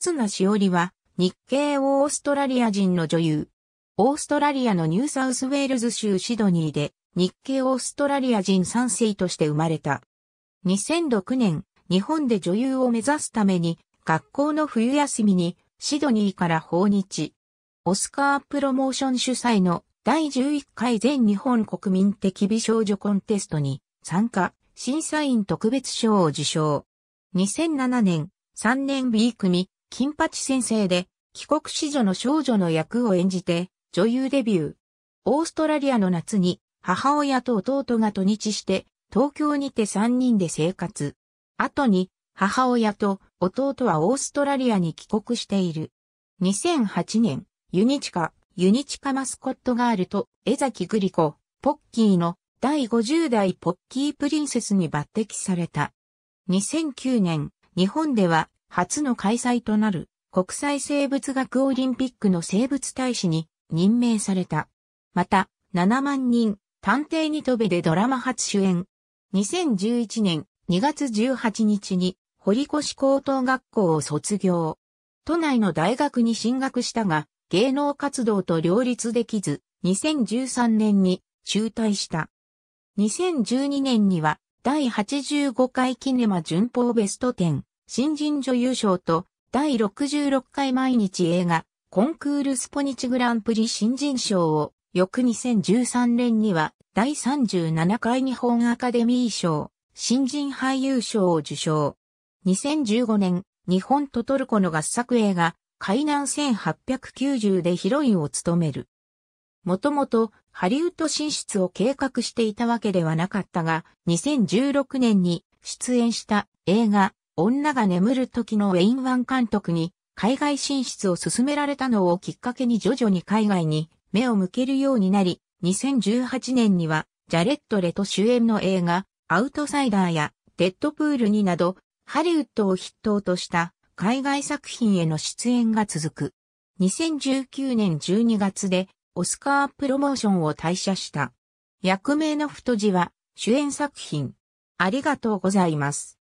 忽那しおりは、日系オーストラリア人の女優。オーストラリアのニューサウスウェールズ州シドニーで、日系オーストラリア人3世として生まれた。2006年、日本で女優を目指すために、学校の冬休みに、シドニーから訪日。オスカープロモーション主催の第11回全日本国民的美少女コンテストに参加、審査員特別賞を受賞。2007年、3年 B 組、金八先生で、帰国子女の少女の役を演じて、女優デビュー。オーストラリアの夏に、母親と弟が土日して、東京にて3人で生活。後に、母親と弟はオーストラリアに帰国している。2008年、ユニチカ、ユニチカマスコットガールと江崎グリコ、ポッキーの第50代ポッキープリンセスに抜擢された。2009年、日本では初の開催となる国際生物学オリンピックの生物大使に任命された。また、7万人、探偵に飛べでドラマ初主演。2011年2月18日に堀越高等学校を卒業。都内の大学に進学したが、芸能活動と両立できず、2013年に中退した。2012年には第85回キネマ巡法ベスト10、新人女優賞と第66回毎日映画コンクールスポニチグランプリ新人賞を翌2013年には第37回日本アカデミー賞新人俳優賞を受賞。2015年日本とトルコの合作映画海南1890でヒロインを務める。もともとハリウッド進出を計画していたわけではなかったが、2016年に出演した映画女が眠る時のウェイン・ワン監督に海外進出を進められたのをきっかけに徐々に海外に目を向けるようになり、2018年にはジャレット・レト主演の映画アウトサイダーやデッドプールになどハリウッドを筆頭とした海外作品への出演が続く。2019年12月でオスカープロモーションを退社した。役名の太字は主演作品。ありがとうございます。